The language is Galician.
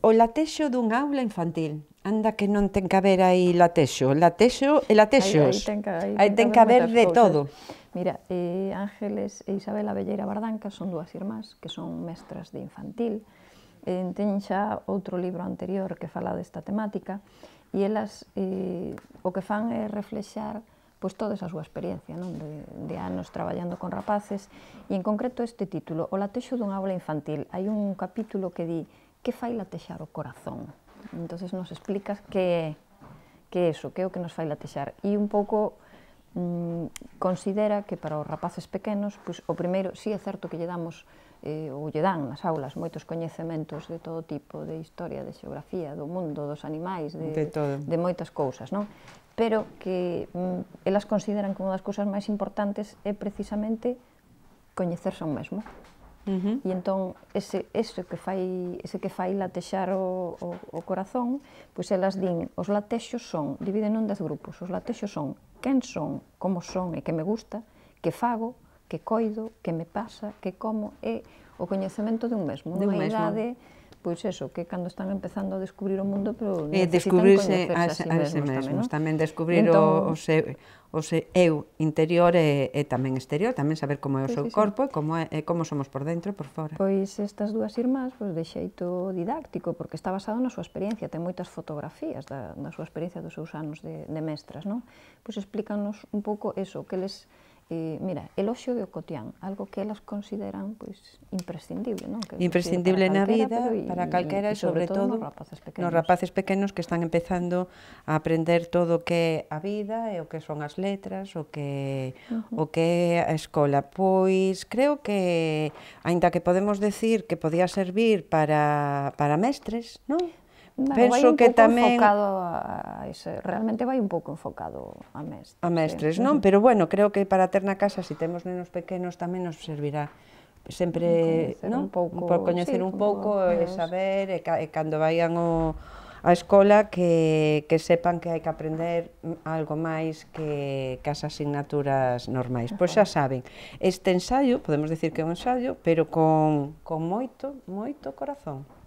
o latexo dun aula infantil. Anda que non ten que haber aí latexo, latexo e latexos. Aí, aí ten que, aí aí ten que haber de cosas. todo. Mira, eh, Ángeles e Isabela Avelleira Bardanca son dúas irmás que son mestras de infantil. Eh, ten xa outro libro anterior que fala desta temática e elas eh, o que fan é reflexar pois toda esa súa experiencia non? De, de anos traballando con rapaces e en concreto este título, O latexo dun aula infantil. Hai un capítulo que di que fai latexar o corazón. entonces nos explicas que que eso, que é o que nos fai latexar. E un pouco mm, considera que para os rapaces pequenos, pois, o primeiro, si sí é certo que lle damos eh, ou lle dan nas aulas moitos coñecementos de todo tipo de historia, de xeografía, do mundo, dos animais, de, de, todo. de moitas cousas, non? Pero que mm, elas consideran que unha das cousas máis importantes é precisamente coñecerse a un mesmo. Uh -huh. E entón, ese, ese, que fai, ese que fai latexar o, o, o corazón, pois elas din, os latexos son, dividen en dez grupos, os latexos son quen son, como son e que me gusta, que fago, que coido, que me pasa, que como, e o coñecemento de un mesmo, de unha idade mesmo pois eso, que cando están empezando a descubrir o mundo, pero eh, descubrirse a, a, a, a ese mesmos, tamén, tamén descubrir entón, o, o, seu, o seu eu interior e, e tamén exterior, tamén saber como é o pois seu sí, corpo sí. e como é e como somos por dentro e por fora. Pois estas dúas irmás, pois de xeito didáctico, porque está basado na súa experiencia, ten moitas fotografías da, da súa experiencia dos seus anos de, de mestras, non? Pois explícanos un pouco eso, que les eh, mira, el ocio de o cotián, algo que elas consideran pois pues, imprescindible, non? Que, imprescindible que na vida, y, para calquera e sobre, sobre todo, nos, rapaces pequenos. nos rapaces pequenos que están empezando a aprender todo o que é a vida e o que son as letras, o que uh -huh. o que é a escola. Pois creo que aínda que podemos decir que podía servir para para mestres, non? Bueno, Penso que tamén enfocado a ese, realmente vai un pouco enfocado a mestres. A mestres, sí. non? Pero bueno, creo que para ter na casa, se si temos nenos pequenos, tamén nos servirá sempre, non? Un pouco, por coñecer sí, un pouco e saber e, e cando vayan o a escola que, que sepan que hai que aprender algo máis que, que as asignaturas normais. Pois xa saben, este ensaio, podemos decir que é un ensaio, pero con, con moito, moito corazón.